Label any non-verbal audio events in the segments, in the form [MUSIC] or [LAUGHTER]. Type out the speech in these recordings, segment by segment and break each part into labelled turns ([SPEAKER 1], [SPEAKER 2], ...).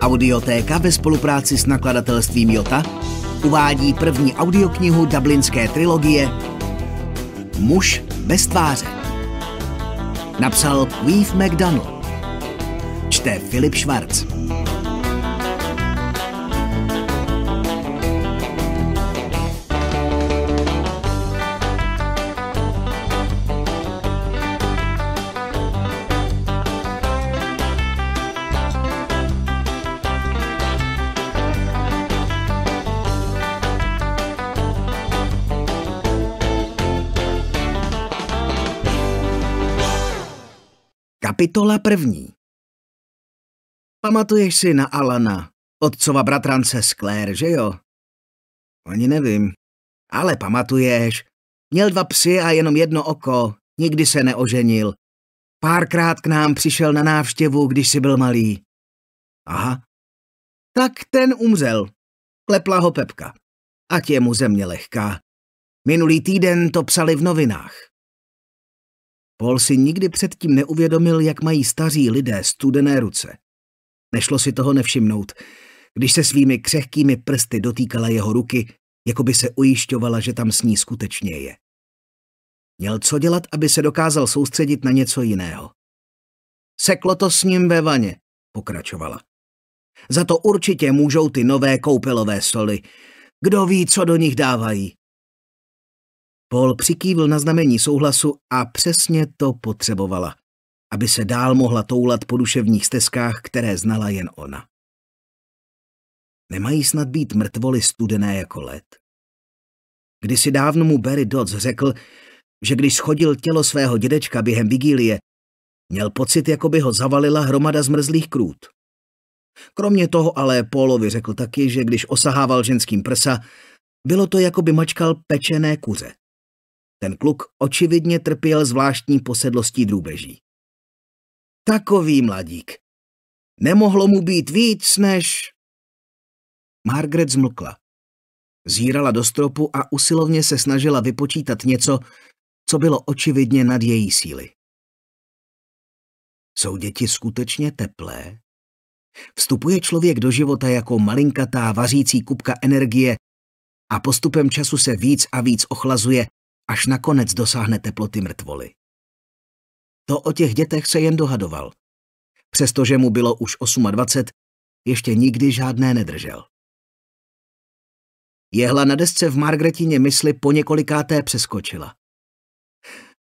[SPEAKER 1] Audiotéka ve spolupráci s nakladatelstvím Jota uvádí první audioknihu dublinské trilogie Muž bez tváře. Napsal Weave McDonald. Čte Filip Schwartz. Kapitola první Pamatuješ si na Alana, otcova bratrance Sklér, že jo? Ani nevím. Ale pamatuješ. Měl dva psy a jenom jedno oko, nikdy se neoženil. Párkrát k nám přišel na návštěvu, když si byl malý. Aha. Tak ten umřel. Klepla ho Pepka. Ať je mu země lehká. Minulý týden to psali v novinách. Paul si nikdy předtím neuvědomil, jak mají staří lidé studené ruce. Nešlo si toho nevšimnout, když se svými křehkými prsty dotýkala jeho ruky, jako by se ujišťovala, že tam s ní skutečně je. Měl co dělat, aby se dokázal soustředit na něco jiného. Seklo to s ním ve vaně, pokračovala. Za to určitě můžou ty nové koupelové soli, Kdo ví, co do nich dávají. Paul přikývil na znamení souhlasu a přesně to potřebovala, aby se dál mohla toulat po duševních stezkách, které znala jen ona. Nemají snad být mrtvoly studené jako led? Kdysi dávno mu Barry Dodds řekl, že když schodil tělo svého dědečka během vigílie, měl pocit, jako by ho zavalila hromada zmrzlých krůt. Kromě toho ale Paulovi řekl taky, že když osahával ženským prsa, bylo to, jako by mačkal pečené kuře. Ten kluk očividně trpěl zvláštní posedlostí drůbeží. Takový mladík. Nemohlo mu být víc než... Margaret zmlkla. Zírala do stropu a usilovně se snažila vypočítat něco, co bylo očividně nad její síly. Jsou děti skutečně teplé? Vstupuje člověk do života jako malinkatá vařící kupka energie a postupem času se víc a víc ochlazuje až nakonec dosáhne teploty mrtvoly. To o těch dětech se jen dohadoval. Přestože mu bylo už 28, ještě nikdy žádné nedržel. Jehla na desce v Margretině mysli po několikáté přeskočila.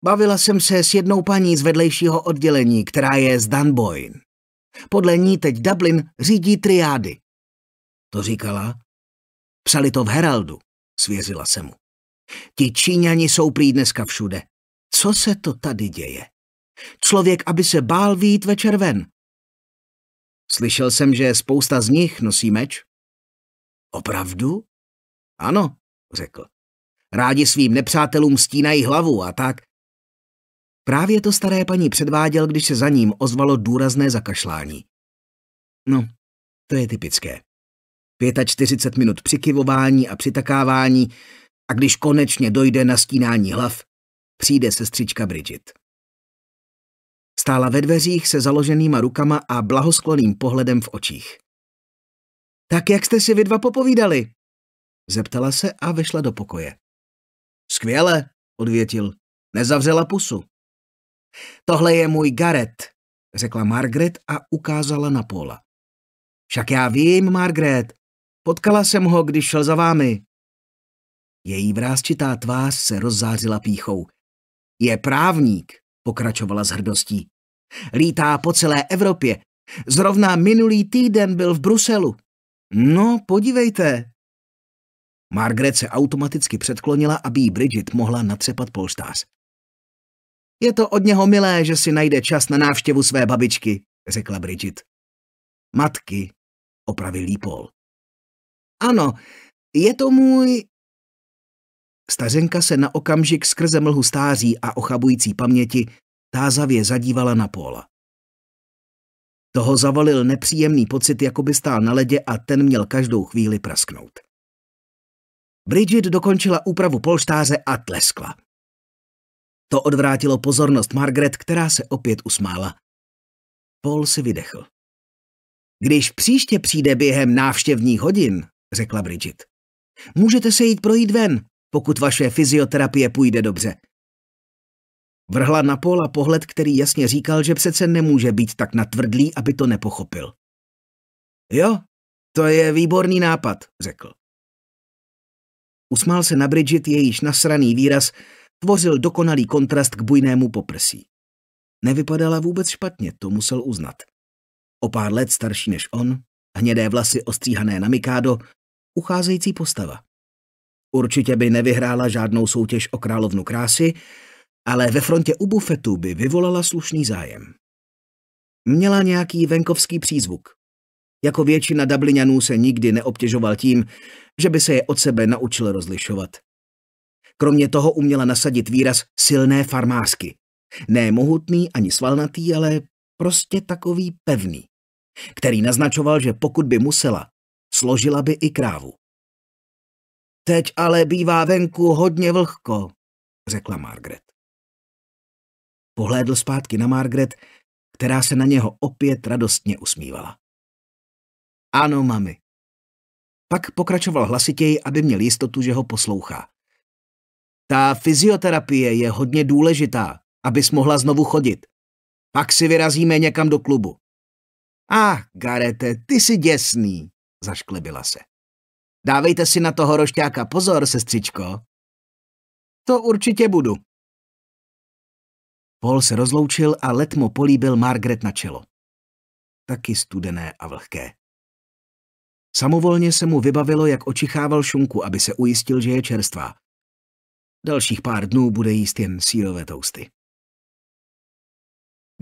[SPEAKER 1] Bavila jsem se s jednou paní z vedlejšího oddělení, která je z Dunboyne. Podle ní teď Dublin řídí triády. To říkala. Psali to v Heraldu, svěřila se mu. Ti Číňani jsou prý dneska všude. Co se to tady děje? Člověk, aby se bál výjít večer ven. Slyšel jsem, že spousta z nich nosí meč. Opravdu? Ano, řekl. Rádi svým nepřátelům stínají hlavu a tak. Právě to staré paní předváděl, když se za ním ozvalo důrazné zakašlání. No, to je typické. 45 minut přikyvování a přitakávání, a když konečně dojde na stínání hlav, přijde sestřička Bridget. Stála ve dveřích se založenýma rukama a blahoskloným pohledem v očích. Tak jak jste si vy dva popovídali? Zeptala se a vešla do pokoje. Skvěle, odvětil. Nezavřela pusu. Tohle je můj garet, řekla Margaret a ukázala na Paula. Však já vím, Margaret. Potkala jsem ho, když šel za vámi. Její vrázčitá tvář se rozzářila píchou. Je právník, pokračovala s hrdostí. Lítá po celé Evropě. Zrovna minulý týden byl v Bruselu. No, podívejte. Margaret se automaticky předklonila, aby jí Bridget mohla natřepat polštář. Je to od něho milé, že si najde čas na návštěvu své babičky, řekla Bridget. Matky, opravil Paul. Ano, je to můj Stařenka se na okamžik skrze mlhu stáří a ochabující paměti tázavě zadívala na Póla. Toho zavalil nepříjemný pocit, jako by stál na ledě a ten měl každou chvíli prasknout. Bridget dokončila úpravu polštáře a tleskla. To odvrátilo pozornost Margaret, která se opět usmála. Paul si vydechl. Když příště přijde během návštěvních hodin, řekla Bridget, můžete se jít projít ven pokud vaše fyzioterapie půjde dobře. Vrhla na Paula pohled, který jasně říkal, že přece nemůže být tak natvrdlý, aby to nepochopil. Jo, to je výborný nápad, řekl. Usmál se na Bridget, jejíž nasraný výraz tvořil dokonalý kontrast k bujnému poprsí. Nevypadala vůbec špatně, to musel uznat. O pár let starší než on, hnědé vlasy ostříhané na mikádo, ucházející postava. Určitě by nevyhrála žádnou soutěž o královnu krásy, ale ve frontě u bufetu by vyvolala slušný zájem. Měla nějaký venkovský přízvuk. Jako většina Dublinianů se nikdy neobtěžoval tím, že by se je od sebe naučil rozlišovat. Kromě toho uměla nasadit výraz silné farmásky. Ne mohutný ani svalnatý, ale prostě takový pevný, který naznačoval, že pokud by musela, složila by i krávu. Teď ale bývá venku hodně vlhko, řekla Margaret. Pohlédl zpátky na Margaret, která se na něho opět radostně usmívala. Ano, mami. Pak pokračoval hlasitěji, aby měl jistotu, že ho poslouchá. Ta fyzioterapie je hodně důležitá, abys mohla znovu chodit. Pak si vyrazíme někam do klubu. Ah, Garete, ty jsi děsný, zašklebila se. Dávejte si na toho rošťáka pozor, sestřičko. To určitě budu. Paul se rozloučil a letmo políbil Margaret na čelo. Taky studené a vlhké. Samovolně se mu vybavilo, jak očichával šunku, aby se ujistil, že je čerstvá. Dalších pár dnů bude jíst jen sírové tousty.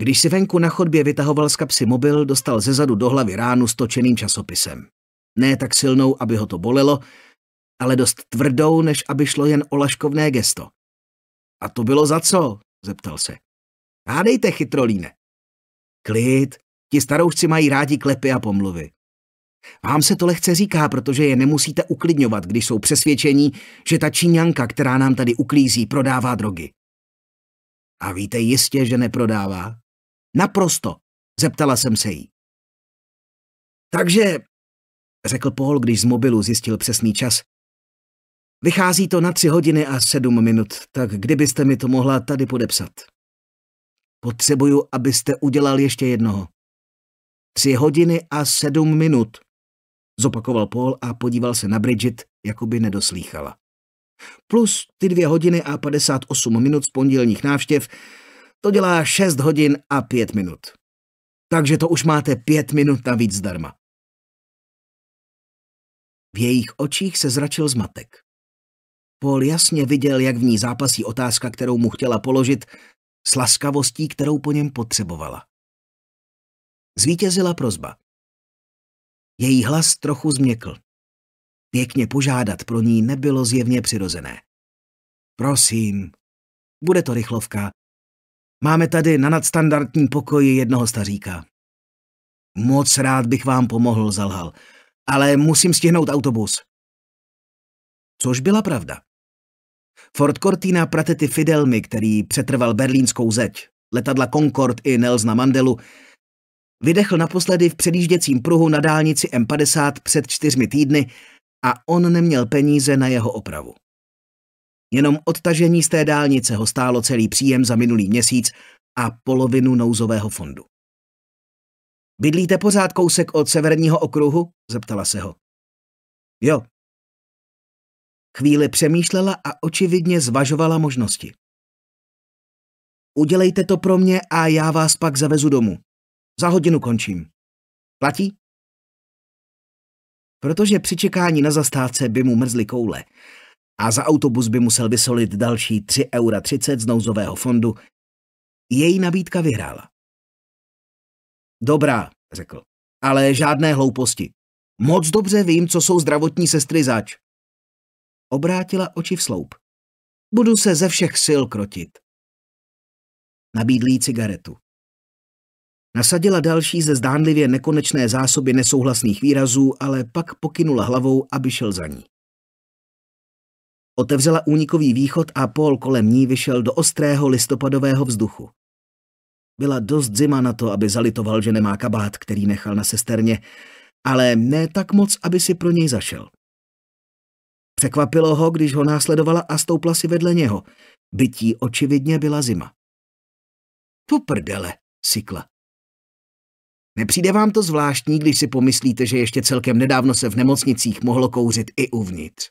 [SPEAKER 1] Když si venku na chodbě vytahoval z kapsy mobil, dostal ze zadu do hlavy ránu s točeným časopisem. Ne tak silnou, aby ho to bolelo, ale dost tvrdou, než aby šlo jen o laškovné gesto. A to bylo za co? zeptal se. Hádejte, chytrolíne. Klid, ti staroušci mají rádi klepy a pomluvy. Vám se to lehce říká, protože je nemusíte uklidňovat, když jsou přesvědčení, že ta číňanka, která nám tady uklízí, prodává drogy. A víte jistě, že neprodává? Naprosto, zeptala jsem se jí. Takže řekl Paul, když z mobilu zjistil přesný čas. Vychází to na tři hodiny a sedm minut, tak kdybyste mi to mohla tady podepsat. Potřebuju, abyste udělal ještě jednoho. Tři hodiny a sedm minut, zopakoval Paul a podíval se na Bridget, jako by nedoslýchala. Plus ty dvě hodiny a 58 minut z pondělních návštěv, to dělá 6 hodin a 5 minut. Takže to už máte pět minut navíc zdarma. V jejich očích se zračil zmatek. Paul jasně viděl, jak v ní zápasí otázka, kterou mu chtěla položit, s laskavostí, kterou po něm potřebovala. Zvítězila prozba. Její hlas trochu změkl. Pěkně požádat pro ní nebylo zjevně přirozené. Prosím, bude to rychlovka. Máme tady na nadstandardní pokoji jednoho staříka. Moc rád bych vám pomohl, zalhal ale musím stihnout autobus. Což byla pravda. Ford Cortina Pratety Fidelmi, který přetrval berlínskou zeď, letadla Concorde i Nels na Mandelu, vydechl naposledy v předjížděcím pruhu na dálnici M50 před čtyřmi týdny a on neměl peníze na jeho opravu. Jenom odtažení z té dálnice ho stálo celý příjem za minulý měsíc a polovinu nouzového fondu. Bydlíte pořád kousek od severního okruhu? zeptala se ho. Jo. Chvíli přemýšlela a očividně zvažovala možnosti. Udělejte to pro mě a já vás pak zavezu domů. Za hodinu končím. Platí? Protože při čekání na zastávce by mu mrzly koule a za autobus by musel vysolit další 3,30 eura z nouzového fondu, její nabídka vyhrála. Dobrá, řekl. Ale žádné hlouposti. Moc dobře vím, co jsou zdravotní sestry zač. Obrátila oči v sloup. Budu se ze všech sil krotit. Nabídlí cigaretu. Nasadila další ze zdánlivě nekonečné zásoby nesouhlasných výrazů, ale pak pokynula hlavou, aby šel za ní. Otevřela únikový východ a Paul kolem ní vyšel do ostrého listopadového vzduchu. Byla dost zima na to, aby zalitoval, že nemá kabát, který nechal na sesterně, ale ne tak moc, aby si pro něj zašel. Překvapilo ho, když ho následovala a stoupla si vedle něho. Bytí očividně byla zima. Tu prdele, sykla. Nepřijde vám to zvláštní, když si pomyslíte, že ještě celkem nedávno se v nemocnicích mohlo kouřit i uvnitř?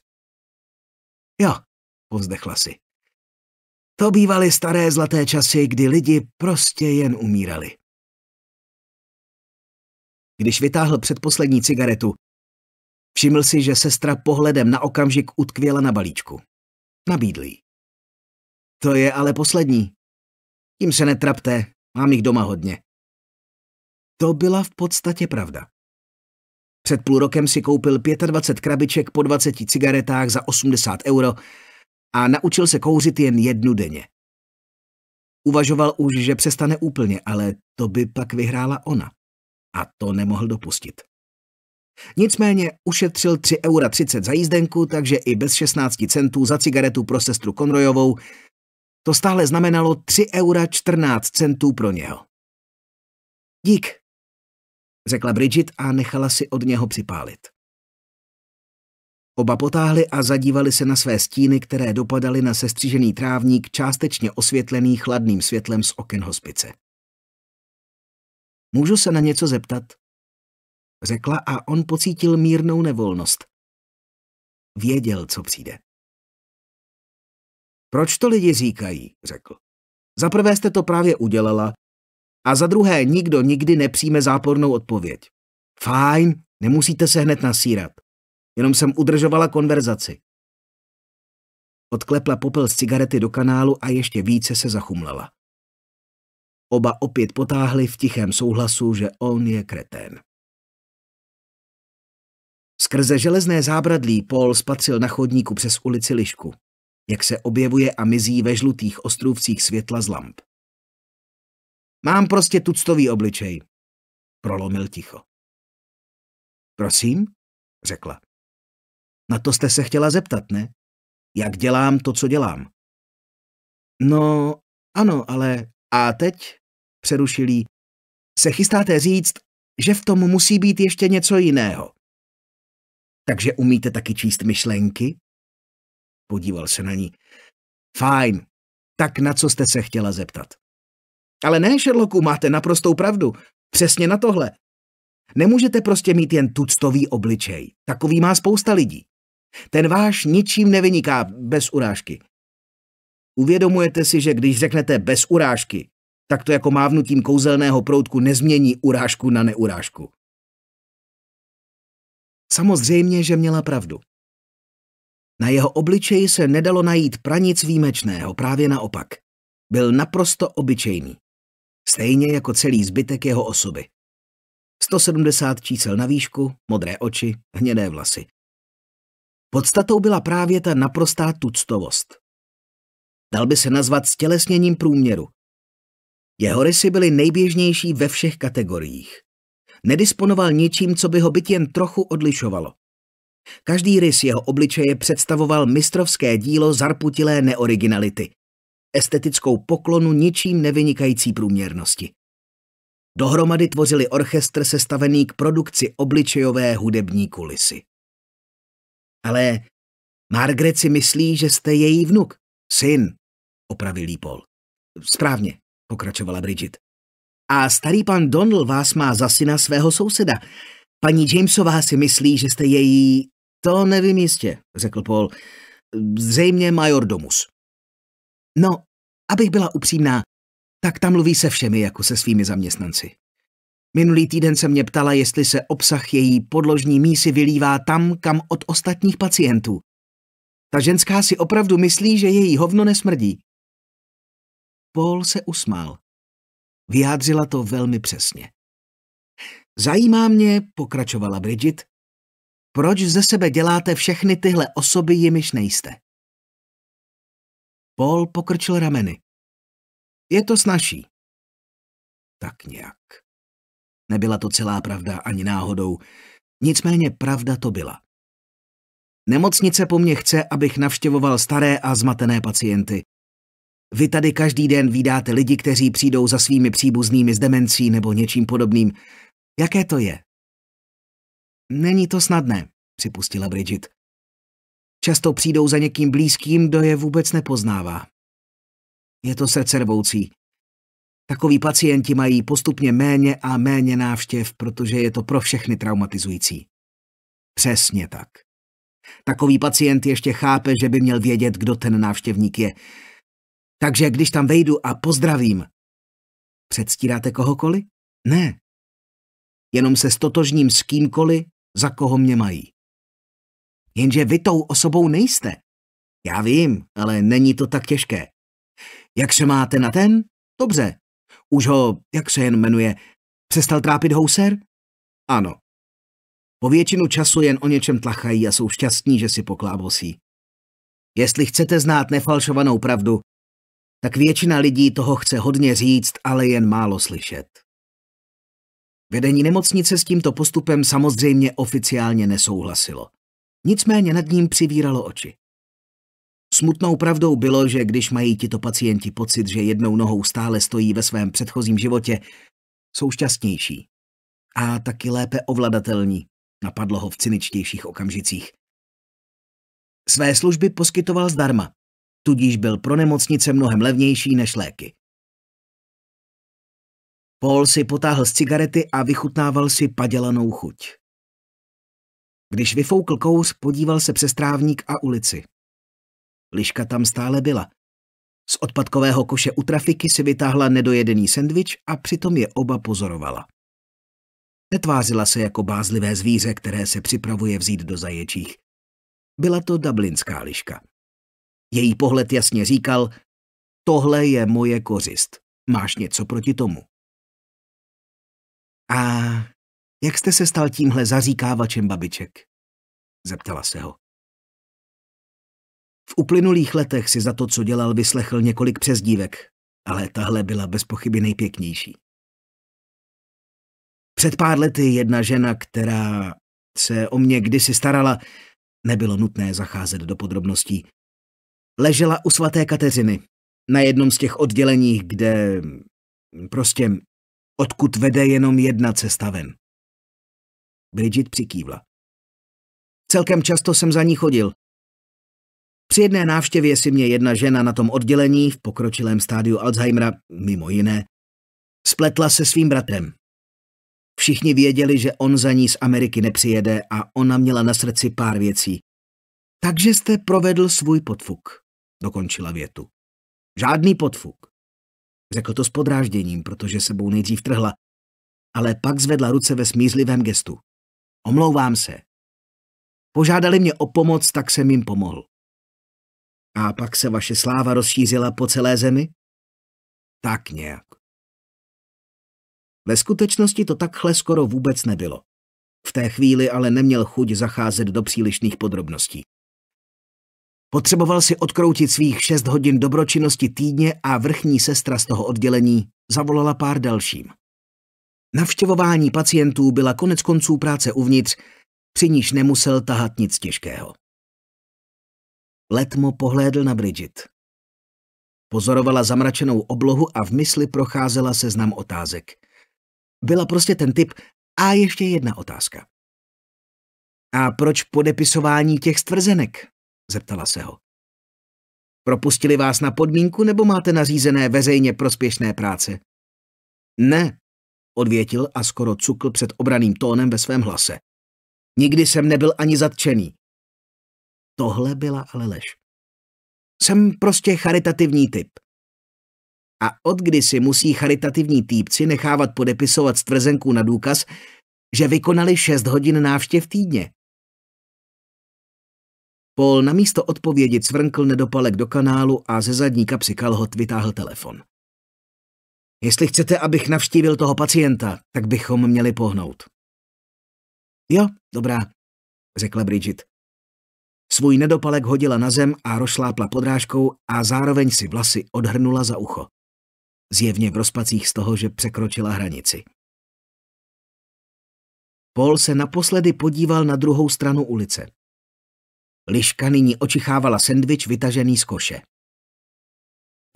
[SPEAKER 1] Jo, povzdechla si. To bývaly staré zlaté časy, kdy lidi prostě jen umírali. Když vytáhl předposlední cigaretu, všiml si, že sestra pohledem na okamžik utkvěla na balíčku. Nabídlí. To je ale poslední. Tím se netrapte, mám jich doma hodně. To byla v podstatě pravda. Před půl rokem si koupil 25 krabiček po 20 cigaretách za 80 euro a naučil se kouřit jen jednu denně. Uvažoval už, že přestane úplně, ale to by pak vyhrála ona. A to nemohl dopustit. Nicméně ušetřil 3,30 eura za jízdenku, takže i bez 16 centů za cigaretu pro sestru Konrojovou to stále znamenalo 3,14 eura centů pro něho. Dík, řekla Bridget a nechala si od něho připálit. Oba potáhli a zadívali se na své stíny, které dopadaly na sestřižený trávník, částečně osvětlený chladným světlem z oken hospice. Můžu se na něco zeptat? Řekla a on pocítil mírnou nevolnost. Věděl, co přijde. Proč to lidi říkají, řekl. Za prvé jste to právě udělala a za druhé nikdo nikdy nepřijme zápornou odpověď. Fajn, nemusíte se hned nasírat. Jenom jsem udržovala konverzaci. Odklepla popel z cigarety do kanálu a ještě více se zachumlala. Oba opět potáhli v tichém souhlasu, že on je kretén. Skrze železné zábradlí Paul spatřil na chodníku přes ulici Lišku, jak se objevuje a mizí ve žlutých ostrůvcích světla z lamp. Mám prostě tuctový obličej, prolomil ticho. Prosím, řekla. Na to jste se chtěla zeptat, ne? Jak dělám to, co dělám? No, ano, ale a teď, přerušil jí, se chystáte říct, že v tom musí být ještě něco jiného. Takže umíte taky číst myšlenky? Podíval se na ní. Fajn, tak na co jste se chtěla zeptat? Ale ne, Sherlocku, máte naprostou pravdu. Přesně na tohle. Nemůžete prostě mít jen tuctový obličej. Takový má spousta lidí. Ten váš ničím nevyniká bez urážky. Uvědomujete si, že když řeknete bez urážky, tak to jako mávnutím kouzelného proutku nezmění urážku na neurážku. Samozřejmě, že měla pravdu. Na jeho obličeji se nedalo najít pranic výjimečného, právě naopak. Byl naprosto obyčejný. Stejně jako celý zbytek jeho osoby. 170 čísel na výšku, modré oči, hnědé vlasy. Podstatou byla právě ta naprostá tuctovost. Dal by se nazvat stělesněním průměru. Jeho rysy byly nejběžnější ve všech kategoriích. Nedisponoval ničím, co by ho byt jen trochu odlišovalo. Každý rys jeho obličeje představoval mistrovské dílo zarputilé neoriginality, estetickou poklonu ničím nevynikající průměrnosti. Dohromady tvořili orchestr sestavený k produkci obličejové hudební kulisy. Ale Margaret si myslí, že jste její vnuk. Syn, opravil Lípol. Správně, pokračovala Bridget. A starý pan Donald vás má za syna svého souseda. Paní Jamesová si myslí, že jste její... To nevím jistě, řekl Paul. Zřejmě major domus. No, abych byla upřímná, tak tam mluví se všemi jako se svými zaměstnanci. Minulý týden se mě ptala, jestli se obsah její podložní mísy vylívá tam, kam od ostatních pacientů. Ta ženská si opravdu myslí, že její hovno nesmrdí. Paul se usmál. Vyjádřila to velmi přesně. Zajímá mě, pokračovala Bridget, proč ze sebe děláte všechny tyhle osoby, jimiž nejste. Paul pokrčil rameny. Je to snaží. Tak nějak. Nebyla to celá pravda ani náhodou. Nicméně pravda to byla. Nemocnice po mně chce, abych navštěvoval staré a zmatené pacienty. Vy tady každý den vydáte lidi, kteří přijdou za svými příbuznými s demencí nebo něčím podobným. Jaké to je? Není to snadné, připustila Bridget. Často přijdou za někým blízkým, kdo je vůbec nepoznává. Je to srdcervoucí. Takoví pacienti mají postupně méně a méně návštěv, protože je to pro všechny traumatizující. Přesně tak. Takový pacient ještě chápe, že by měl vědět, kdo ten návštěvník je. Takže když tam vejdu a pozdravím, předstíráte kohokoliv? Ne. Jenom se stotožním s kýmkoliv, za koho mě mají. Jenže vy tou osobou nejste. Já vím, ale není to tak těžké. Jak se máte na ten? Dobře. Už ho, jak se jen jmenuje, přestal trápit houser? Ano. Po většinu času jen o něčem tlachají a jsou šťastní, že si poklábosí. Jestli chcete znát nefalšovanou pravdu, tak většina lidí toho chce hodně říct, ale jen málo slyšet. Vedení nemocnice s tímto postupem samozřejmě oficiálně nesouhlasilo. Nicméně nad ním přivíralo oči. Smutnou pravdou bylo, že když mají tito pacienti pocit, že jednou nohou stále stojí ve svém předchozím životě, jsou šťastnější a taky lépe ovladatelní, napadlo ho v cyničtějších okamžicích. Své služby poskytoval zdarma, tudíž byl pro nemocnice mnohem levnější než léky. Paul si potáhl z cigarety a vychutnával si padělanou chuť. Když vyfoukl kous, podíval se přes trávník a ulici. Liška tam stále byla. Z odpadkového koše u trafiky si vytáhla nedojedený sendvič a přitom je oba pozorovala. Netvázila se jako bázlivé zvíře, které se připravuje vzít do zaječích. Byla to dublinská liška. Její pohled jasně říkal, tohle je moje kořist, máš něco proti tomu. A jak jste se stal tímhle zaříkávačem babiček? Zeptala se ho. V uplynulých letech si za to, co dělal, vyslechl několik přezdívek, ale tahle byla bez pochyby nejpěknější. Před pár lety jedna žena, která se o mě kdysi starala, nebylo nutné zacházet do podrobností, ležela u svaté Kateřiny, na jednom z těch oddělení, kde prostě odkud vede jenom jedna cesta ven. Bridget přikývla. Celkem často jsem za ní chodil. Při jedné návštěvě si mě jedna žena na tom oddělení v pokročilém stádiu Alzheimera, mimo jiné, spletla se svým bratrem. Všichni věděli, že on za ní z Ameriky nepřijede a ona měla na srdci pár věcí. Takže jste provedl svůj podfuk, dokončila větu. Žádný podfuk. Řekl to s podrážděním, protože sebou nejdřív trhla, ale pak zvedla ruce ve smízlivém gestu. Omlouvám se. Požádali mě o pomoc, tak jsem jim pomohl. A pak se vaše sláva rozšířila po celé zemi? Tak nějak. Ve skutečnosti to takhle skoro vůbec nebylo. V té chvíli ale neměl chuť zacházet do přílišných podrobností. Potřeboval si odkroutit svých šest hodin dobročinnosti týdně a vrchní sestra z toho oddělení zavolala pár dalším. Navštěvování pacientů byla konec konců práce uvnitř, při níž nemusel tahat nic těžkého. Letmo pohlédl na Bridget. Pozorovala zamračenou oblohu a v mysli procházela seznam otázek. Byla prostě ten typ a ještě jedna otázka. A proč podepisování těch stvrzenek? zeptala se ho. Propustili vás na podmínku nebo máte nařízené veřejně prospěšné práce? Ne, odvětil a skoro cukl před obraným tónem ve svém hlase. Nikdy jsem nebyl ani zatčený. Tohle byla ale lež. Jsem prostě charitativní typ. A od kdy si musí charitativní týpci nechávat podepisovat stvrzenku na důkaz, že vykonali 6 hodin návštěv týdně. Paul na místo odpovědi cvrnkl nedopalek do kanálu a ze zadní kapsy kalhot vytáhl telefon. Jestli chcete, abych navštívil toho pacienta, tak bychom měli pohnout. Jo, dobrá, řekla Bridget. Svůj nedopalek hodila na zem a rošlápla podrážkou a zároveň si vlasy odhrnula za ucho. Zjevně v rozpacích z toho, že překročila hranici. Paul se naposledy podíval na druhou stranu ulice. Liška nyní očichávala sendvič vytažený z koše.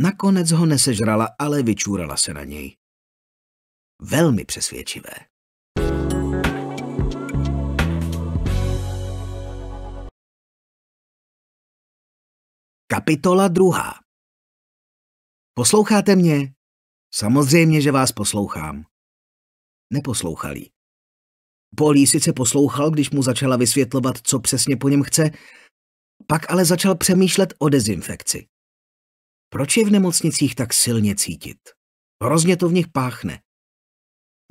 [SPEAKER 1] Nakonec ho nesežrala, ale vyčúrala se na něj. Velmi přesvědčivé. Kapitola druhá. Posloucháte mě? Samozřejmě, že vás poslouchám. Neposlouchali. Polí sice poslouchal, když mu začala vysvětlovat, co přesně po něm chce, pak ale začal přemýšlet o dezinfekci. Proč je v nemocnicích tak silně cítit? Hrozně to v nich páchne.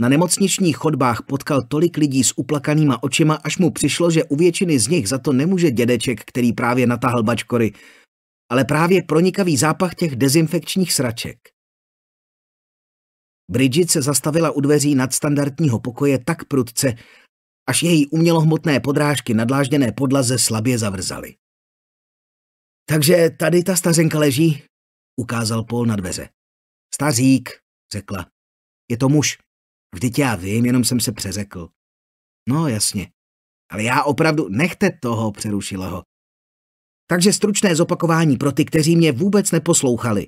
[SPEAKER 1] Na nemocničních chodbách potkal tolik lidí s uplakanýma očima, až mu přišlo, že u většiny z nich za to nemůže dědeček, který právě natáhl bačkory, ale právě pronikavý zápach těch dezinfekčních sraček. Bridget se zastavila u dveří nadstandardního pokoje tak prudce, až její umělohmotné podrážky na dlážděné podlaze slabě zavrzaly. Takže tady ta stařenka leží, ukázal Paul na dveře. Stařík, řekla. Je to muž. Vždyť já vím, jenom jsem se přeřekl. No jasně. Ale já opravdu, nechte toho, přerušila ho. Takže stručné zopakování pro ty, kteří mě vůbec neposlouchali.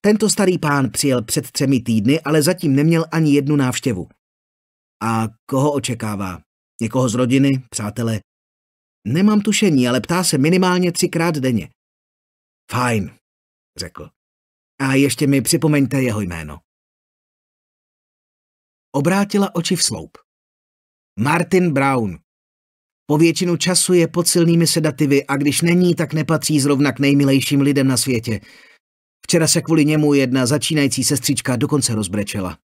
[SPEAKER 1] Tento starý pán přijel před třemi týdny, ale zatím neměl ani jednu návštěvu. A koho očekává? Někoho z rodiny, Přátelé? Nemám tušení, ale ptá se minimálně třikrát denně. Fajn, řekl. A ještě mi připomeňte jeho jméno. Obrátila oči v sloup. Martin Brown, po většinu času je pod silnými sedativy a když není, tak nepatří zrovna k nejmilejším lidem na světě. Včera se kvůli němu jedna začínající sestřička dokonce rozbrečela.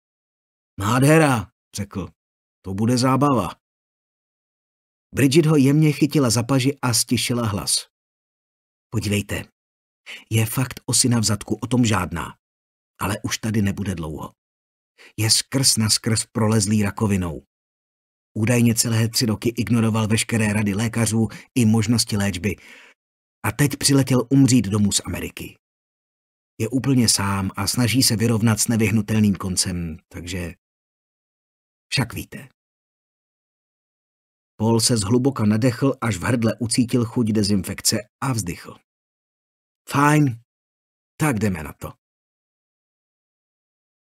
[SPEAKER 1] Nádhera, řekl. To bude zábava. Bridget ho jemně chytila za paži a stišila hlas. Podívejte, je fakt osina v zadku, o tom žádná. Ale už tady nebude dlouho. Je skrz na skrz prolezlý rakovinou. Údajně celé tři roky ignoroval veškeré rady lékařů i možnosti léčby. A teď přiletěl umřít domů z Ameriky. Je úplně sám a snaží se vyrovnat s nevyhnutelným koncem, takže však víte. Paul se zhluboka nadechl, až v hrdle ucítil chuť dezinfekce a vzdychl. Fajn, tak jdeme na to.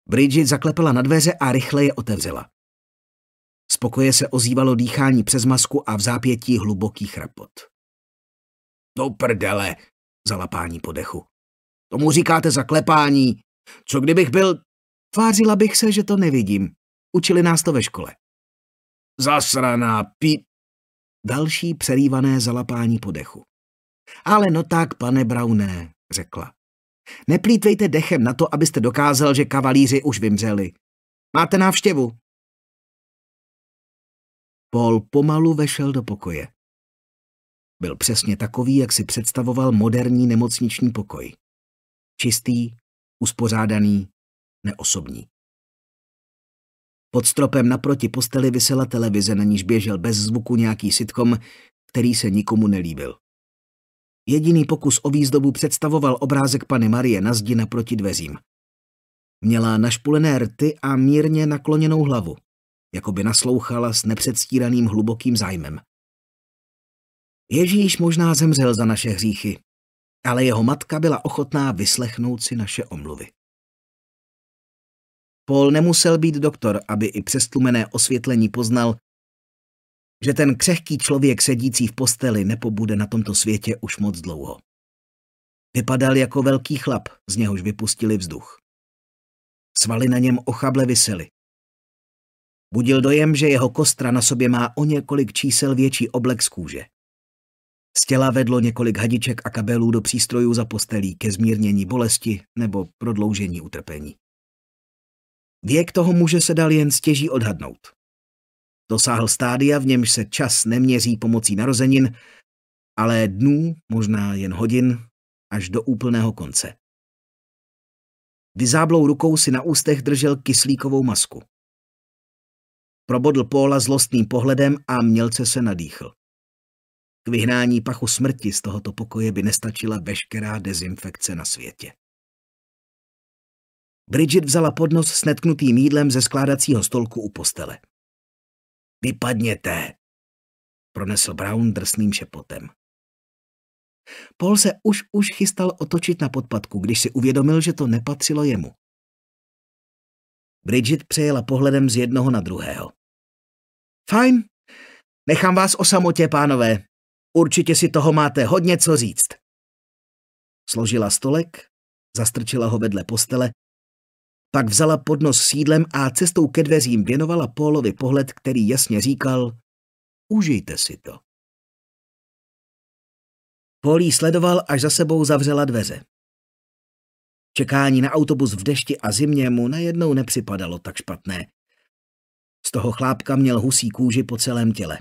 [SPEAKER 1] Bridget zaklepala na dveře a rychle je otevřela. Z pokoje se ozývalo dýchání přes masku a v zápětí hluboký chrapot. To prdele, zalapání podechu. Tomu říkáte zaklepání. Co kdybych byl... Tvářila bych se, že to nevidím. Učili nás to ve škole. Zasraná pi... Další přerývané zalapání podechu. Ale no tak, pane Brauné, řekla. Neplítvejte dechem na to, abyste dokázal, že kavalíři už vymřeli. Máte návštěvu, Paul pomalu vešel do pokoje. Byl přesně takový, jak si představoval moderní nemocniční pokoj. Čistý, uspořádaný, neosobní. Pod stropem naproti posteli visela televize, na níž běžel bez zvuku nějaký sitkom, který se nikomu nelíbil. Jediný pokus o výzdobu představoval obrázek Pany Marie na zdi naproti dveřím. Měla našpulené rty a mírně nakloněnou hlavu jako by naslouchala s nepředstíraným hlubokým zájmem. Ježíš možná zemřel za naše hříchy, ale jeho matka byla ochotná vyslechnout si naše omluvy. Paul nemusel být doktor, aby i tlumené osvětlení poznal, že ten křehký člověk sedící v posteli nepobude na tomto světě už moc dlouho. Vypadal jako velký chlap, z něhož vypustili vzduch. Svaly na něm ochable visely, Budil dojem, že jeho kostra na sobě má o několik čísel větší oblek z kůže. Z těla vedlo několik hadiček a kabelů do přístrojů za postelí ke zmírnění bolesti nebo prodloužení utrpení. Věk toho muže se dal jen stěží odhadnout. Dosáhl stádia, v němž se čas neměří pomocí narozenin, ale dnů, možná jen hodin, až do úplného konce. Vyzáblou rukou si na ústech držel kyslíkovou masku. Probodl Póla zlostným pohledem a mělce se nadýchl. K vyhnání pachu smrti z tohoto pokoje by nestačila veškerá dezinfekce na světě. Bridget vzala podnos s netknutým jídlem ze skládacího stolku u postele. Vypadněte, pronesl Brown drsným šepotem. Paul se už už chystal otočit na podpadku, když si uvědomil, že to nepatřilo jemu. Bridget přejela pohledem z jednoho na druhého. Fajn, nechám vás o samotě, pánové. Určitě si toho máte hodně co říct. Složila stolek, zastrčila ho vedle postele, pak vzala podnos s sídlem a cestou ke dveřím věnovala Pólovi pohled, který jasně říkal Užijte si to. Polí sledoval, až za sebou zavřela dveře. Čekání na autobus v dešti a zimě mu najednou nepřipadalo tak špatné. Z toho chlápka měl husí kůži po celém těle.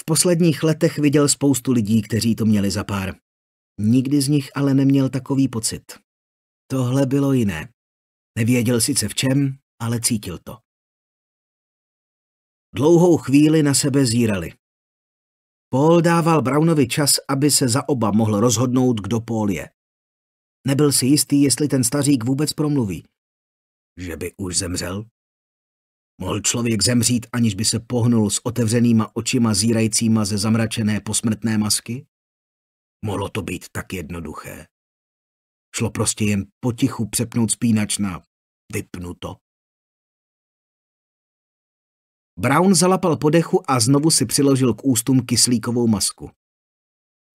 [SPEAKER 1] V posledních letech viděl spoustu lidí, kteří to měli za pár. Nikdy z nich ale neměl takový pocit. Tohle bylo jiné. Nevěděl sice v čem, ale cítil to. Dlouhou chvíli na sebe zírali. Paul dával Brownovi čas, aby se za oba mohl rozhodnout, kdo Paul je. Nebyl si jistý, jestli ten stařík vůbec promluví. Že by už zemřel? Mohl člověk zemřít, aniž by se pohnul s otevřenýma očima zírajícíma ze zamračené posmrtné masky? Mohlo to být tak jednoduché. Šlo prostě jen potichu přepnout spínač na vypnuto. Brown zalapal podechu a znovu si přiložil k ústům kyslíkovou masku.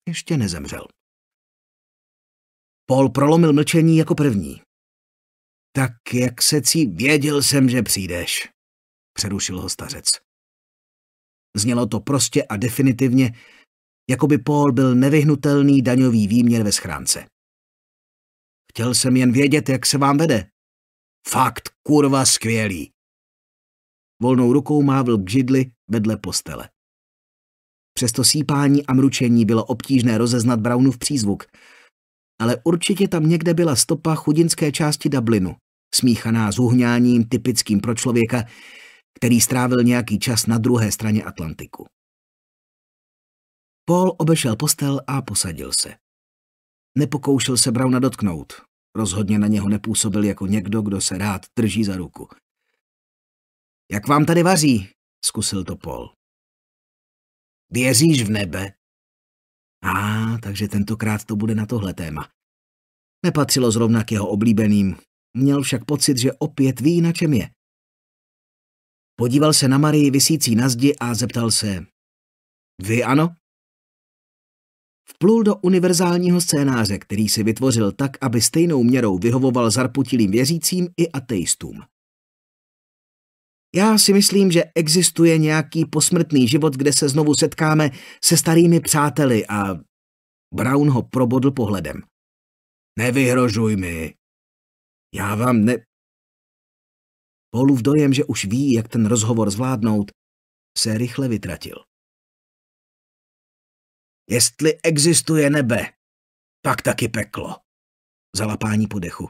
[SPEAKER 1] Ještě nezemřel. Paul prolomil mlčení jako první. Tak jak se cí, věděl jsem, že přijdeš, přerušil ho stařec. Znělo to prostě a definitivně, jako by Paul byl nevyhnutelný daňový výměr ve schránce. Chtěl jsem jen vědět, jak se vám vede. Fakt, kurva, skvělý. Volnou rukou mávil k židli vedle postele. Přesto sípání a mručení bylo obtížné rozeznat Brownův přízvuk, ale určitě tam někde byla stopa chudinské části Dublinu, smíchaná s uhňáním typickým pro člověka, který strávil nějaký čas na druhé straně Atlantiku. Paul obešel postel a posadil se. Nepokoušel se Brauna dotknout. Rozhodně na něho nepůsobil jako někdo, kdo se rád drží za ruku. Jak vám tady vaří? Zkusil to Paul. Věříš v nebe? A, ah, takže tentokrát to bude na tohle téma. Nepatřilo zrovna k jeho oblíbeným, měl však pocit, že opět ví, na čem je. Podíval se na Marii vysící na zdi a zeptal se. Vy ano? Vplul do univerzálního scénáře, který si vytvořil tak, aby stejnou měrou vyhovoval zarputilým věřícím i ateistům. Já si myslím, že existuje nějaký posmrtný život, kde se znovu setkáme se starými přáteli a... Brown ho probodl pohledem. Nevyhrožuj mi. Já vám ne... Polův dojem, že už ví, jak ten rozhovor zvládnout, se rychle vytratil. Jestli existuje nebe, pak taky peklo. Zalapání podechu.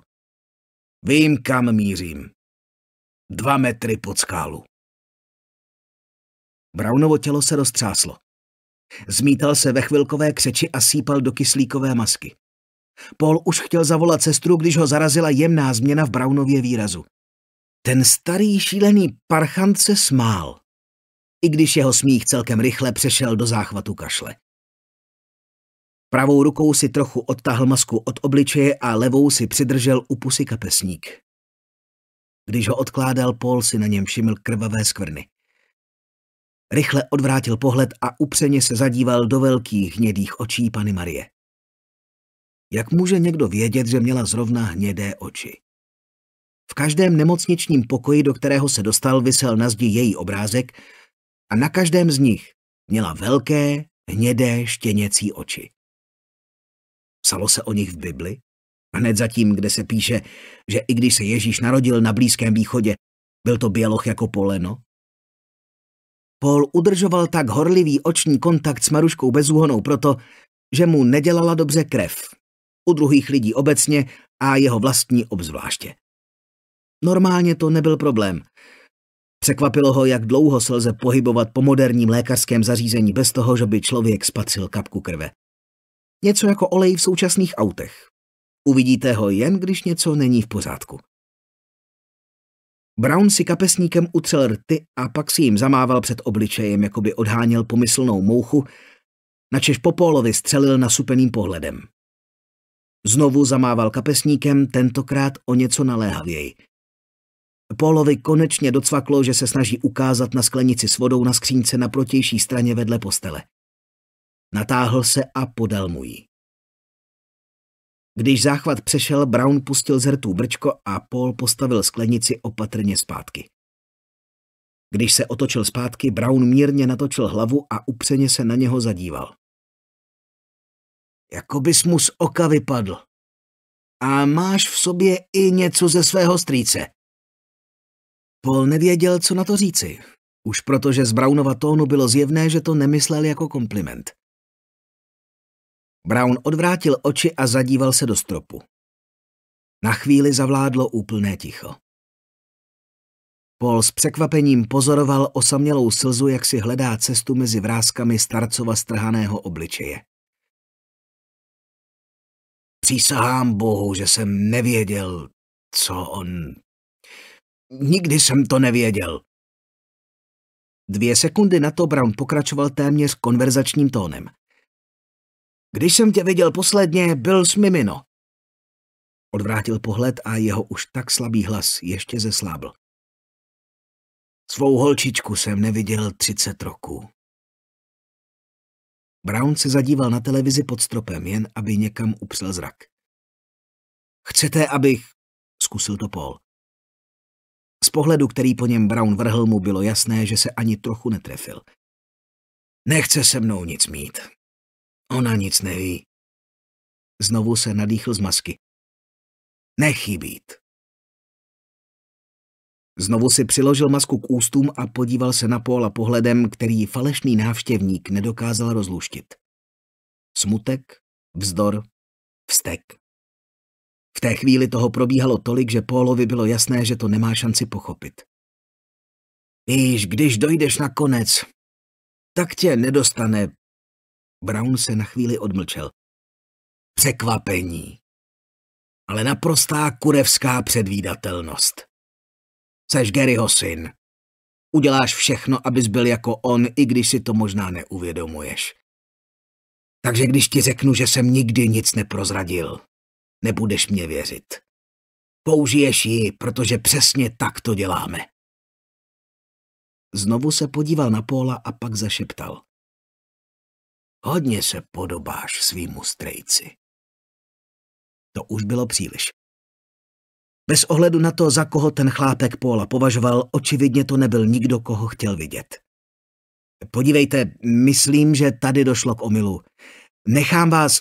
[SPEAKER 1] Vím, kam mířím dva metry pod skálu. Brownovo tělo se roztřáslo. Zmítal se ve chvilkové křeči a sípal do kyslíkové masky. Paul už chtěl zavolat sestru, když ho zarazila jemná změna v Brownově výrazu. Ten starý šílený parchant se smál, i když jeho smích celkem rychle přešel do záchvatu kašle. Pravou rukou si trochu odtahl masku od obličeje a levou si přidržel u pusy kapesník. Když ho odkládal, Paul si na něm všiml krvavé skvrny. Rychle odvrátil pohled a upřeně se zadíval do velkých hnědých očí Pany Marie. Jak může někdo vědět, že měla zrovna hnědé oči? V každém nemocničním pokoji, do kterého se dostal, vysel na zdi její obrázek a na každém z nich měla velké, hnědé, štěněcí oči. Psalo se o nich v Bibli? hned zatím, kde se píše, že i když se Ježíš narodil na Blízkém východě, byl to běloch jako poleno? Paul udržoval tak horlivý oční kontakt s Maruškou bezúhonou proto, že mu nedělala dobře krev. U druhých lidí obecně a jeho vlastní obzvláště. Normálně to nebyl problém. Překvapilo ho, jak dlouho se lze pohybovat po moderním lékařském zařízení bez toho, že by člověk spatřil kapku krve. Něco jako olej v současných autech. Uvidíte ho jen, když něco není v pořádku. Brown si kapesníkem utřel rty a pak si jim zamával před obličejem, jako by odháněl pomyslnou mouchu, načež popolovi střelil nasupeným pohledem. Znovu zamával kapesníkem, tentokrát o něco naléhavěji. Pólovi konečně docvaklo, že se snaží ukázat na sklenici s vodou na skřínce na protější straně vedle postele. Natáhl se a podal mu ji. Když záchvat přešel, Brown pustil z hrtů brčko a Paul postavil sklenici opatrně zpátky. Když se otočil zpátky, Brown mírně natočil hlavu a upřeně se na něho zadíval. Jako bys mu z oka vypadl. A máš v sobě i něco ze svého strýce. Paul nevěděl, co na to říci. Už protože z Brownova tónu bylo zjevné, že to nemyslel jako kompliment. Brown odvrátil oči a zadíval se do stropu. Na chvíli zavládlo úplné ticho. Paul s překvapením pozoroval osamělou slzu, jak si hledá cestu mezi vrázkami starcova strhaného obličeje. Přísahám Bohu, že jsem nevěděl, co on... Nikdy jsem to nevěděl. Dvě sekundy na to Brown pokračoval téměř konverzačním tónem. Když jsem tě viděl posledně, byl s mimino. Odvrátil pohled a jeho už tak slabý hlas ještě zeslábl. Svou holčičku jsem neviděl třicet roků. Brown se zadíval na televizi pod stropem, jen aby někam upsal zrak. Chcete, abych... zkusil to Paul. Z pohledu, který po něm Brown vrhl, mu bylo jasné, že se ani trochu netrefil. Nechce se mnou nic mít, Ona nic neví. Znovu se nadýchl z masky. Nechybít. Znovu si přiložil masku k ústům a podíval se na Póla pohledem, který falešný návštěvník nedokázal rozluštit. Smutek, vzdor, vztek. V té chvíli toho probíhalo tolik, že Pólovi bylo jasné, že to nemá šanci pochopit. Víš, když dojdeš na konec, tak tě nedostane Brown se na chvíli odmlčel. Překvapení. Ale naprostá kurevská předvídatelnost. Seš Garyho syn. Uděláš všechno, abys byl jako on, i když si to možná neuvědomuješ. Takže když ti řeknu, že jsem nikdy nic neprozradil, nebudeš mě věřit. Použiješ ji, protože přesně tak to děláme. Znovu se podíval na Póla a pak zašeptal. Hodně se podobáš svýmu strejci. To už bylo příliš. Bez ohledu na to, za koho ten chlápek Póla považoval, očividně to nebyl nikdo, koho chtěl vidět. Podívejte, myslím, že tady došlo k omilu. Nechám vás...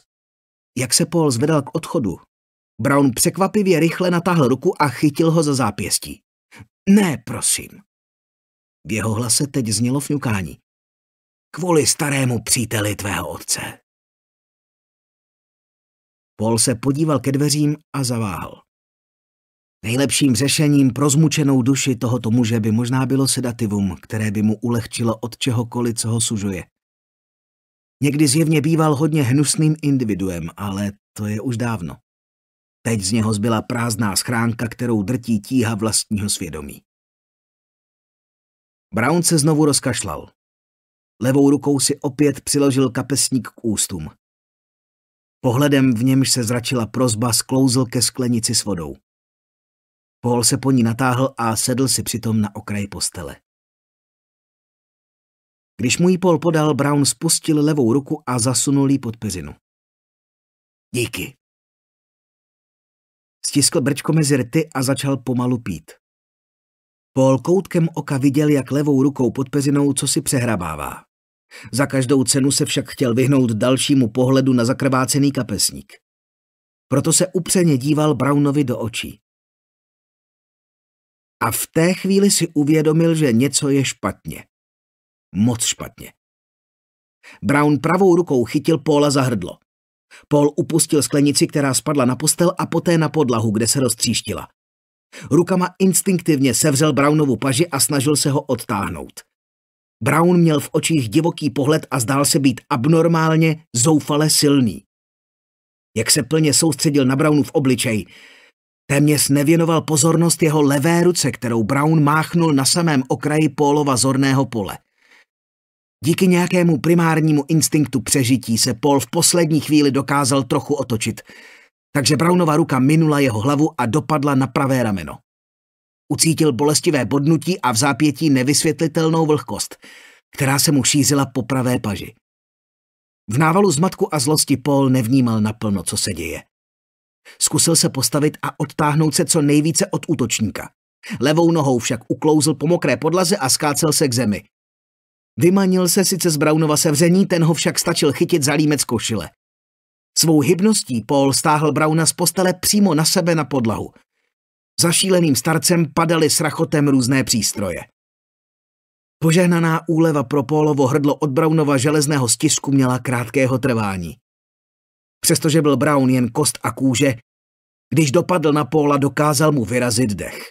[SPEAKER 1] Jak se Pól zvedal k odchodu, Brown překvapivě rychle natáhl ruku a chytil ho za zápěstí. Ne, prosím. V jeho hlase teď znělo fňukání kvůli starému příteli tvého otce. Paul se podíval ke dveřím a zaváhal. Nejlepším řešením pro zmučenou duši tohoto muže by možná bylo sedativum, které by mu ulehčilo od čehokoliv, co ho sužuje. Někdy zjevně býval hodně hnusným individuem, ale to je už dávno. Teď z něho zbyla prázdná schránka, kterou drtí tíha vlastního svědomí. Brown se znovu rozkašlal. Levou rukou si opět přiložil kapesník k ústům. Pohledem v němž se zračila prozba sklouzl ke sklenici s vodou. Paul se po ní natáhl a sedl si přitom na okraj postele. Když mu ji Paul podal, Brown spustil levou ruku a zasunul ji pod peřinu. Díky. Stiskl brčko mezi rty a začal pomalu pít. Paul koutkem oka viděl, jak levou rukou pod pezinou co si přehrabává. Za každou cenu se však chtěl vyhnout dalšímu pohledu na zakrvácený kapesník. Proto se upřeně díval Brownovi do očí. A v té chvíli si uvědomil, že něco je špatně. Moc špatně. Brown pravou rukou chytil Paula za hrdlo. Paul upustil sklenici, která spadla na postel a poté na podlahu, kde se roztříštila. Rukama instinktivně sevřel Brownovu paži a snažil se ho odtáhnout. Brown měl v očích divoký pohled a zdál se být abnormálně, zoufale silný. Jak se plně soustředil na Brownu v obličej, téměř nevěnoval pozornost jeho levé ruce, kterou Brown máchnul na samém okraji Pólova zorného pole. Díky nějakému primárnímu instinktu přežití se Paul v poslední chvíli dokázal trochu otočit – takže Brownova ruka minula jeho hlavu a dopadla na pravé rameno. Ucítil bolestivé bodnutí a v zápětí nevysvětlitelnou vlhkost, která se mu šířila po pravé paži. V návalu zmatku a zlosti Paul nevnímal naplno, co se děje. Zkusil se postavit a odtáhnout se co nejvíce od útočníka. Levou nohou však uklouzl po mokré podlaze a skácel se k zemi. Vymanil se sice z Brownova sevření, ten ho však stačil chytit za límec košile. Svou hybností Paul stáhl Brauna z postele přímo na sebe na podlahu. Za šíleným starcem padaly s rachotem různé přístroje. Požehnaná úleva pro Paulovo hrdlo od Braunova železného stisku měla krátkého trvání. Přestože byl Braun jen kost a kůže, když dopadl na Paula, dokázal mu vyrazit dech.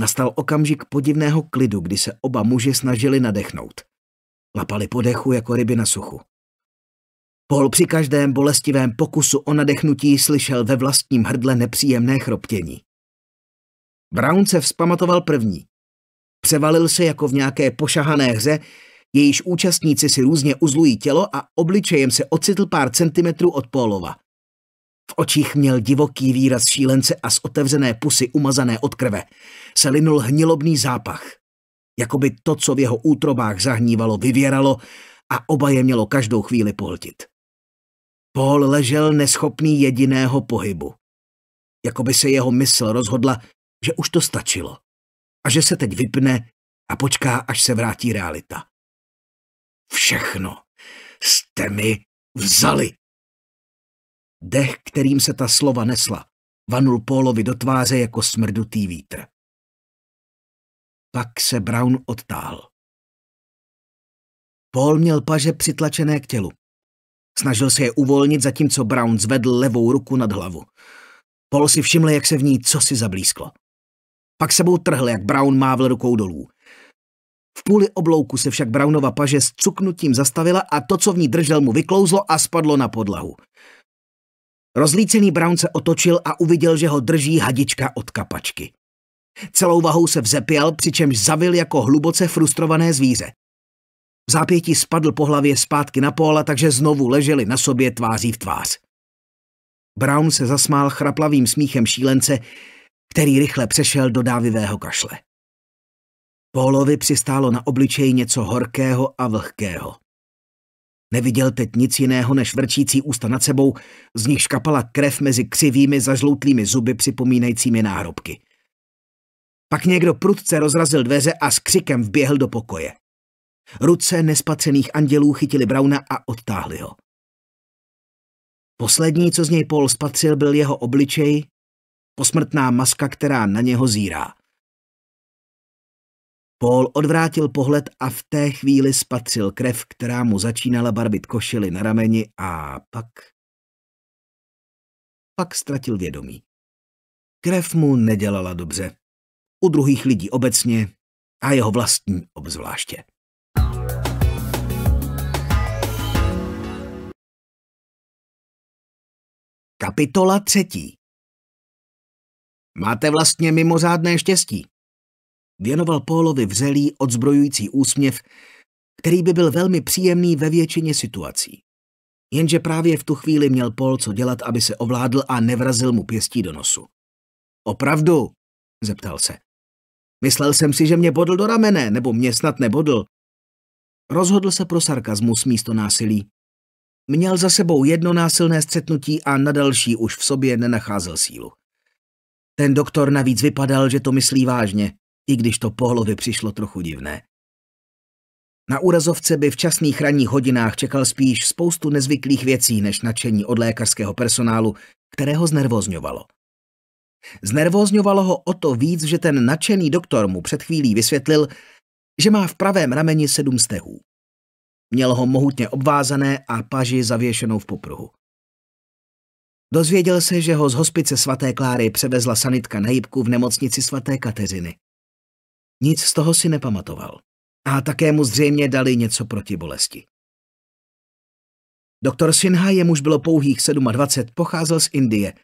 [SPEAKER 1] Nastal okamžik podivného klidu, kdy se oba muži snažili nadechnout. Lapali po dechu jako ryby na suchu. Pol při každém bolestivém pokusu o nadechnutí slyšel ve vlastním hrdle nepříjemné chroptění. Brown se vzpamatoval první. Převalil se jako v nějaké pošahané hře, jejíž účastníci si různě uzlují tělo a obličejem se ocitl pár centimetrů od Pólova. V očích měl divoký výraz šílence a z otevřené pusy umazané od krve se linul hnilobný zápach. Jakoby to, co v jeho útrobách zahnívalo, vyvěralo a oba je mělo každou chvíli pohltit. Paul ležel neschopný jediného pohybu. Jakoby se jeho mysl rozhodla, že už to stačilo a že se teď vypne a počká, až se vrátí realita. Všechno jste mi vzali. Dech, kterým se ta slova nesla, vanul Pólovi do tváře jako smrdutý vítr. Pak se Brown odtáhl. Paul měl paže přitlačené k tělu Snažil se je uvolnit, zatímco Brown zvedl levou ruku nad hlavu. Paul si všiml, jak se v ní cosi zablízklo. Pak sebou trhl, jak Brown mávl rukou dolů. V půli oblouku se však Brownova paže s cuknutím zastavila a to, co v ní držel, mu vyklouzlo a spadlo na podlahu. Rozlícený Brown se otočil a uviděl, že ho drží hadička od kapačky. Celou vahou se vzepěl, přičemž zavil jako hluboce frustrované zvíře. V zápětí spadl po hlavě zpátky na pól, takže znovu leželi na sobě tváří v tvář. Brown se zasmál chraplavým smíchem šílence, který rychle přešel do dávivého kašle. Pólovi přistálo na obličeji něco horkého a vlhkého. Neviděl teď nic jiného než vrčící ústa nad sebou, z nich škapala krev mezi křivými zažloutlými zuby připomínajícími náhrobky. Pak někdo prudce rozrazil dveře a s křikem vběhl do pokoje. Ruce nespatřených andělů chytili Brauna a odtáhli ho. Poslední, co z něj Paul spatřil, byl jeho obličej, posmrtná maska, která na něho zírá. Paul odvrátil pohled a v té chvíli spatřil krev, která mu začínala barvit košily na rameni a pak... Pak ztratil vědomí. Krev mu nedělala dobře. U druhých lidí obecně a jeho vlastní obzvláště. Kapitola třetí. Máte vlastně mimořádné štěstí. Věnoval Pólovi vřelý, odzbrojující úsměv, který by byl velmi příjemný ve většině situací. Jenže právě v tu chvíli měl Pól co dělat, aby se ovládl a nevrazil mu pěstí do nosu. Opravdu? zeptal se. Myslel jsem si, že mě bodl do ramene, nebo mě snad nebodl. Rozhodl se pro sarkazmus místo násilí. Měl za sebou jedno násilné střetnutí a na další už v sobě nenacházel sílu. Ten doktor navíc vypadal, že to myslí vážně, i když to pohlovy přišlo trochu divné. Na úrazovce by v časných ranních hodinách čekal spíš spoustu nezvyklých věcí než nadšení od lékařského personálu, které ho znervozňovalo. Znervozňovalo ho o to víc, že ten nadšený doktor mu před chvílí vysvětlil, že má v pravém rameni sedm stehů. Měl ho mohutně obvázané a paži zavěšenou v popruhu. Dozvěděl se, že ho z hospice svaté Kláry převezla sanitka na jibku v nemocnici svaté Kateřiny. Nic z toho si nepamatoval. A také mu zřejmě dali něco proti bolesti. Doktor Sinha, jemuž bylo pouhých 27, pocházel z Indie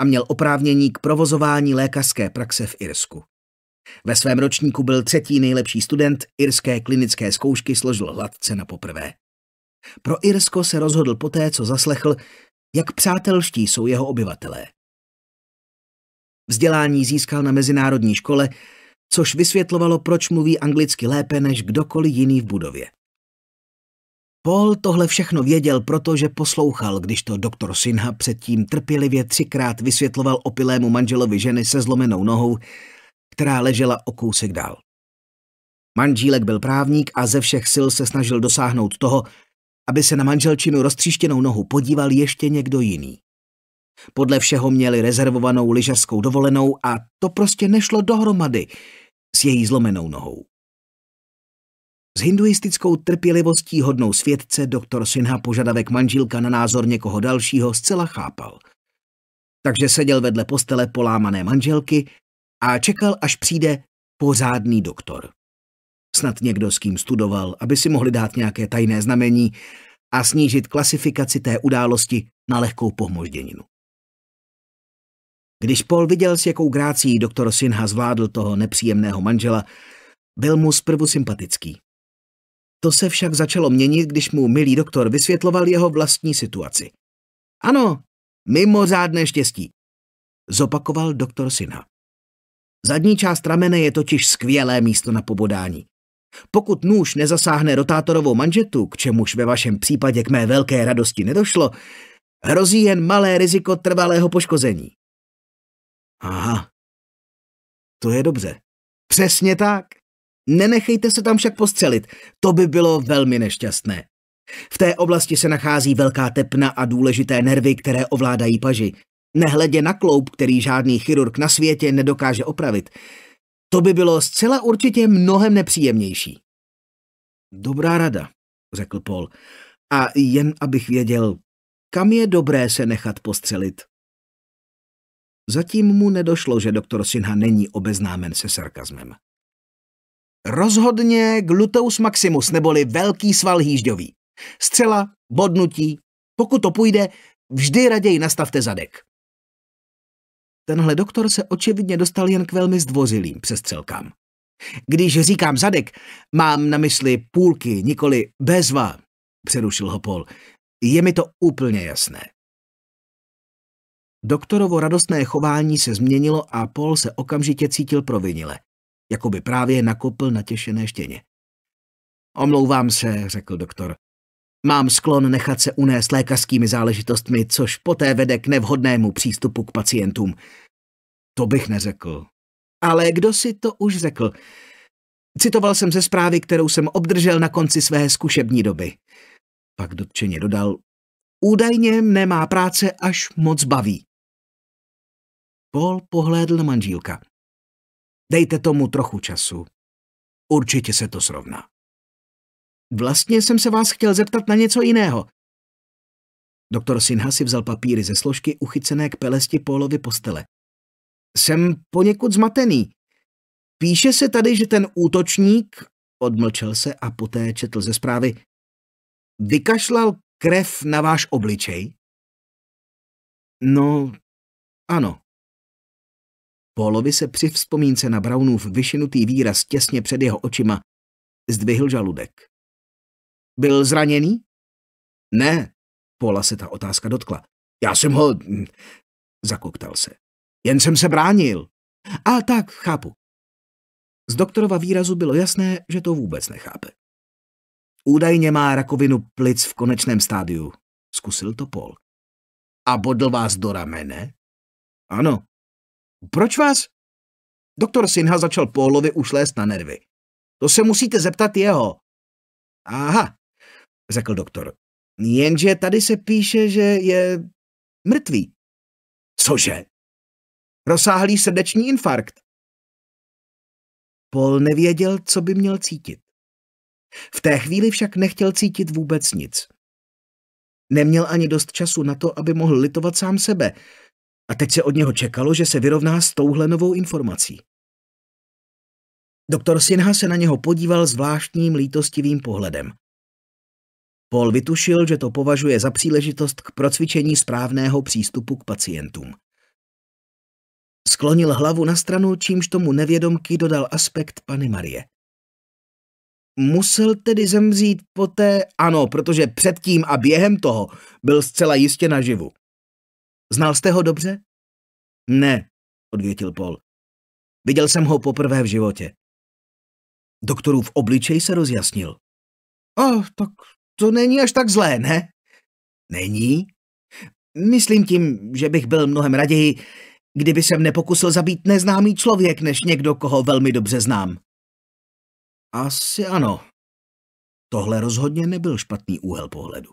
[SPEAKER 1] a měl oprávnění k provozování lékařské praxe v Irsku. Ve svém ročníku byl třetí nejlepší student, irské klinické zkoušky složil hladce na poprvé. Pro Irsko se rozhodl poté, co zaslechl, jak přátelští jsou jeho obyvatelé. Vzdělání získal na mezinárodní škole, což vysvětlovalo, proč mluví anglicky lépe než kdokoliv jiný v budově. Paul tohle všechno věděl, protože poslouchal, když to doktor Sinha předtím trpělivě třikrát vysvětloval opilému manželovi ženy se zlomenou nohou, která ležela o kousek dál. Manžílek byl právník a ze všech sil se snažil dosáhnout toho, aby se na manželčinu roztříštěnou nohu podíval ještě někdo jiný. Podle všeho měli rezervovanou lyžařskou dovolenou a to prostě nešlo dohromady s její zlomenou nohou. S hinduistickou trpělivostí hodnou světce doktor Sinha požadavek manžilka na názor někoho dalšího zcela chápal. Takže seděl vedle postele polámané manželky a čekal, až přijde pořádný doktor. Snad někdo, s kým studoval, aby si mohli dát nějaké tajné znamení a snížit klasifikaci té události na lehkou pohmožděninu. Když Paul viděl, s jakou grácí doktor Sinha zvládl toho nepříjemného manžela, byl mu zprvu sympatický. To se však začalo měnit, když mu milý doktor vysvětloval jeho vlastní situaci. Ano, mimořádné štěstí, zopakoval doktor Sinha. Zadní část ramene je totiž skvělé místo na pobodání. Pokud nůž nezasáhne rotátorovou manžetu, k čemuž ve vašem případě k mé velké radosti nedošlo, hrozí jen malé riziko trvalého poškození. Aha, to je dobře. Přesně tak. Nenechejte se tam však postřelit, to by bylo velmi nešťastné. V té oblasti se nachází velká tepna a důležité nervy, které ovládají paži nehledě na kloub, který žádný chirurg na světě nedokáže opravit. To by bylo zcela určitě mnohem nepříjemnější. Dobrá rada, řekl Paul. A jen abych věděl, kam je dobré se nechat postřelit. Zatím mu nedošlo, že doktor Sinha není obeznámen se sarkazmem. Rozhodně gluteus maximus, neboli velký sval hýžďový. Střela, bodnutí, pokud to půjde, vždy raději nastavte zadek. Tenhle doktor se očividně dostal jen k velmi zdvořilým přestřelkám. Když říkám zadek, mám na mysli půlky, nikoli bezva, přerušil ho Paul. Je mi to úplně jasné. Doktorovo radostné chování se změnilo a Paul se okamžitě cítil provinile, jako by právě nakopl natěšené štěně. Omlouvám se, řekl doktor. Mám sklon nechat se unést lékařskými záležitostmi, což poté vede k nevhodnému přístupu k pacientům. To bych neřekl. Ale kdo si to už řekl? Citoval jsem ze zprávy, kterou jsem obdržel na konci své zkušební doby. Pak dotčeně dodal, údajně mne má práce až moc baví. Paul pohlédl na manžílka. Dejte tomu trochu času. Určitě se to srovná. Vlastně jsem se vás chtěl zeptat na něco jiného. Doktor Sinha si vzal papíry ze složky uchycené k pelesti Pólovy postele. Jsem poněkud zmatený. Píše se tady, že ten útočník, odmlčel se a poté četl ze zprávy, vykašlal krev na váš obličej? No, ano. Pólovi se při vzpomínce na Brownův vyšinutý výraz těsně před jeho očima zdvihl žaludek. Byl zraněný? Ne, Pola se ta otázka dotkla. Já jsem ho... Hm, zakoktal se. Jen jsem se bránil. A tak, chápu. Z doktorova výrazu bylo jasné, že to vůbec nechápe. Údajně má rakovinu plic v konečném stádiu. Zkusil to Paul. A bodl vás do ramene? Ano. Proč vás? Doktor Sinha začal Paulovi už lézt na nervy. To se musíte zeptat jeho. Aha, řekl doktor. Jenže tady se píše, že je mrtvý. Cože? Rozsáhlý srdeční infarkt. Paul nevěděl, co by měl cítit. V té chvíli však nechtěl cítit vůbec nic. Neměl ani dost času na to, aby mohl litovat sám sebe. A teď se od něho čekalo, že se vyrovná s touhle novou informací. Doktor Sinha se na něho podíval zvláštním lítostivým pohledem. Paul vytušil, že to považuje za příležitost k procvičení správného přístupu k pacientům. Sklonil hlavu na stranu, čímž tomu nevědomky dodal aspekt Pany Marie. Musel tedy zemřít poté, ano, protože předtím a během toho byl zcela jistě naživu. Znal jste ho dobře? Ne, odvětil Paul. Viděl jsem ho poprvé v životě. Doktorův obličej se rozjasnil. A tak to není až tak zlé, ne? Není? Myslím tím, že bych byl mnohem raději, kdyby se mne pokusil zabít neznámý člověk, než někdo, koho velmi dobře znám. Asi ano. Tohle rozhodně nebyl špatný úhel pohledu.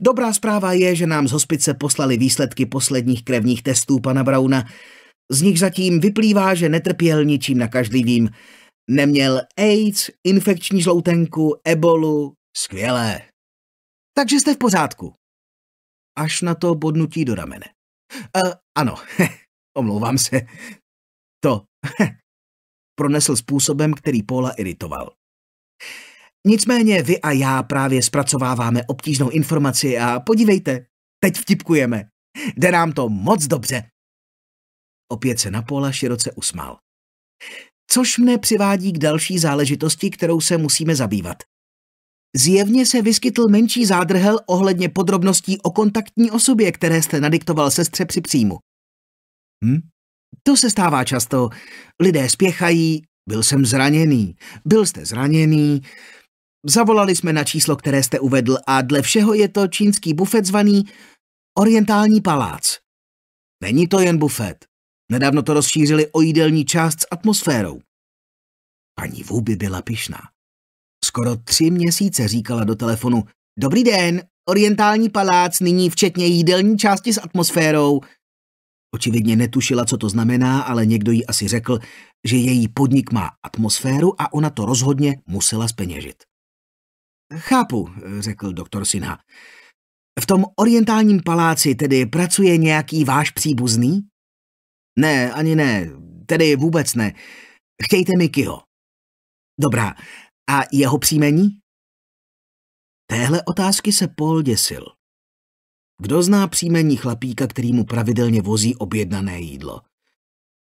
[SPEAKER 1] Dobrá zpráva je, že nám z hospice poslali výsledky posledních krevních testů pana Brauna. Z nich zatím vyplývá, že netrpěl ničím nakažlivým. Neměl AIDS, infekční žloutenku, ebolu, Skvělé. Takže jste v pořádku. Až na to bodnutí do ramene. Uh, ano, [LAUGHS] omlouvám se. To [LAUGHS] pronesl způsobem, který Paula iritoval. Nicméně vy a já právě zpracováváme obtížnou informaci a podívejte, teď vtipkujeme. Jde nám to moc dobře. Opět se na Paula široce usmál. Což mne přivádí k další záležitosti, kterou se musíme zabývat. Zjevně se vyskytl menší zádrhel ohledně podrobností o kontaktní osobě, které jste nadiktoval sestře při příjmu. Hm? To se stává často. Lidé spěchají, byl jsem zraněný, byl jste zraněný. Zavolali jsme na číslo, které jste uvedl a dle všeho je to čínský bufet zvaný Orientální palác. Není to jen bufet. Nedávno to rozšířili o jídelní část s atmosférou. Paní Vůby byla pišná. Skoro tři měsíce říkala do telefonu. Dobrý den, orientální palác, nyní včetně jídelní části s atmosférou. Očividně netušila, co to znamená, ale někdo jí asi řekl, že její podnik má atmosféru a ona to rozhodně musela speněžit. Chápu, řekl doktor Sinha. V tom orientálním paláci tedy pracuje nějaký váš příbuzný? Ne, ani ne, tedy vůbec ne. Chtějte mi Kyo. Dobrá, a jeho příjmení? Téhle otázky se Paul děsil. Kdo zná příjmení chlapíka, který mu pravidelně vozí objednané jídlo?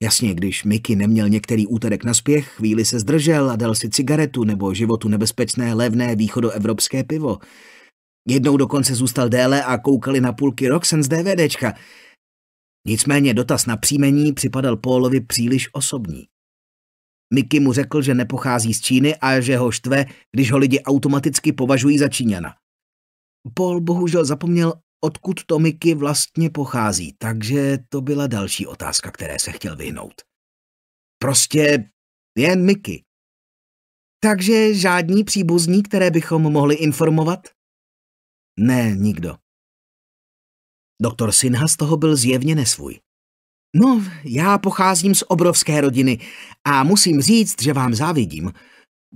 [SPEAKER 1] Jasně, když Mickey neměl některý úterek na spěch, chvíli se zdržel a dal si cigaretu nebo životu nebezpečné levné východoevropské pivo. Jednou dokonce zůstal déle a koukali na půlky Roxen z DVDčka. Nicméně dotaz na příjmení připadal Paulovi příliš osobní. Miky mu řekl, že nepochází z Číny a že ho štve, když ho lidi automaticky považují za Číňana. Paul bohužel zapomněl, odkud to Miky vlastně pochází, takže to byla další otázka, které se chtěl vyhnout. Prostě jen Miky. Takže žádní příbuzní, které bychom mohli informovat? Ne, nikdo. Doktor Sinha z toho byl zjevně nesvůj. No, já pocházím z obrovské rodiny a musím říct, že vám závidím.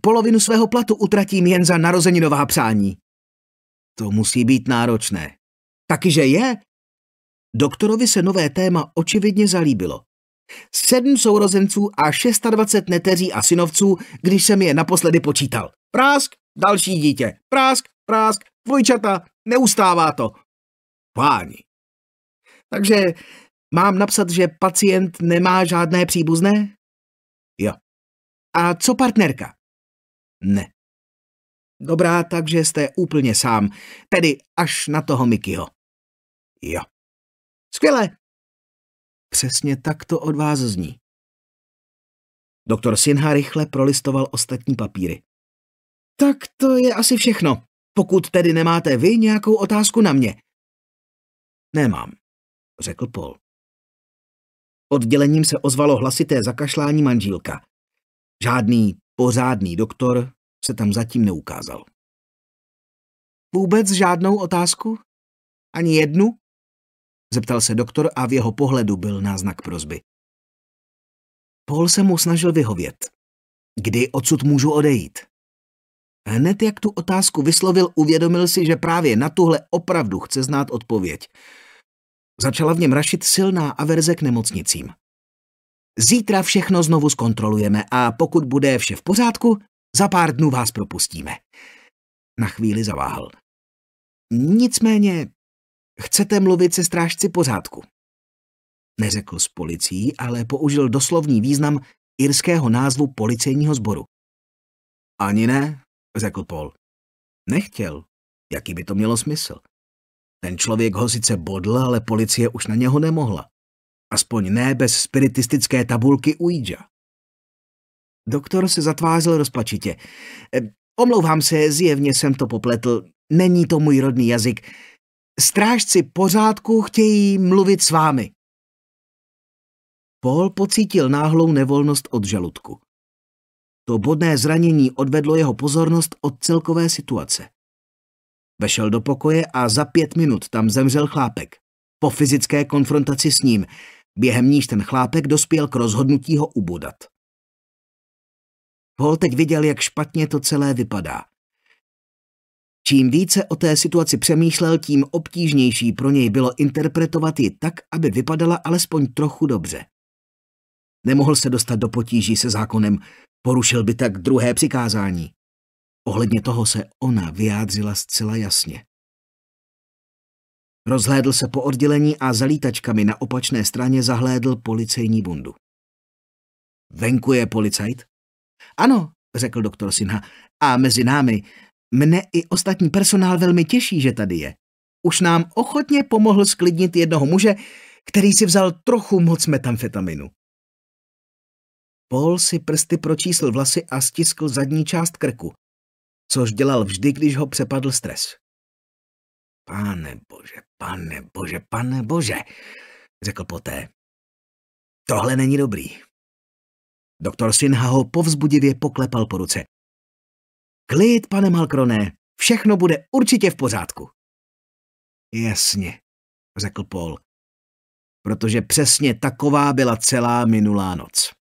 [SPEAKER 1] Polovinu svého platu utratím jen za narozeninová přání. To musí být náročné. Taky, že je? Doktorovi se nové téma očividně zalíbilo. Sedm sourozenců a 26 neteří a synovců, když jsem je naposledy počítal. Prásk, další dítě, prásk, prásk, dvojčata, neustává to. Páni. Takže Mám napsat, že pacient nemá žádné příbuzné? Jo. A co partnerka? Ne. Dobrá, takže jste úplně sám, tedy až na toho Mikyho. Jo. Skvěle. Přesně tak to od vás zní. Doktor Sinha rychle prolistoval ostatní papíry. Tak to je asi všechno, pokud tedy nemáte vy nějakou otázku na mě. Nemám, řekl Paul. Oddělením se ozvalo hlasité zakašlání manžílka. Žádný pořádný doktor se tam zatím neukázal. Vůbec žádnou otázku? Ani jednu? Zeptal se doktor a v jeho pohledu byl náznak prozby. Paul se mu snažil vyhovět. Kdy odsud můžu odejít? Hned jak tu otázku vyslovil, uvědomil si, že právě na tuhle opravdu chce znát odpověď. Začala v něm rašit silná averze k nemocnicím. Zítra všechno znovu zkontrolujeme a pokud bude vše v pořádku, za pár dnů vás propustíme. Na chvíli zaváhal. Nicméně, chcete mluvit se strážci pořádku? Neřekl s policií, ale použil doslovný význam irského názvu policejního sboru. Ani ne, řekl Paul. Nechtěl. Jaký by to mělo smysl? Ten člověk ho sice bodl, ale policie už na něho nemohla. Aspoň ne bez spiritistické tabulky Uidža. Doktor se zatvářil rozpačitě. Omlouvám se, zjevně jsem to popletl. Není to můj rodný jazyk. Strážci pořádku chtějí mluvit s vámi. Paul pocítil náhlou nevolnost od žaludku. To bodné zranění odvedlo jeho pozornost od celkové situace. Vešel do pokoje a za pět minut tam zemřel chlápek. Po fyzické konfrontaci s ním, během níž ten chlápek dospěl k rozhodnutí ho ubodat. Paul teď viděl, jak špatně to celé vypadá. Čím více o té situaci přemýšlel, tím obtížnější pro něj bylo interpretovat ji tak, aby vypadala alespoň trochu dobře. Nemohl se dostat do potíží se zákonem, porušil by tak druhé přikázání. Ohledně toho se ona vyjádřila zcela jasně. Rozhlédl se po oddělení a zalítačkami na opačné straně zahlédl policejní bundu. Venku je policajt? Ano, řekl doktor Sinha. A mezi námi, mne i ostatní personál velmi těší, že tady je. Už nám ochotně pomohl sklidnit jednoho muže, který si vzal trochu moc metamfetaminu. Paul si prsty pročísl vlasy a stiskl zadní část krku což dělal vždy, když ho přepadl stres. Pane bože, pane bože, pane bože, řekl poté. Tohle není dobrý. Doktor Sinha ho povzbudivě poklepal po ruce. Klid, pane Malkrone, všechno bude určitě v pořádku. Jasně, řekl Paul, protože přesně taková byla celá minulá noc.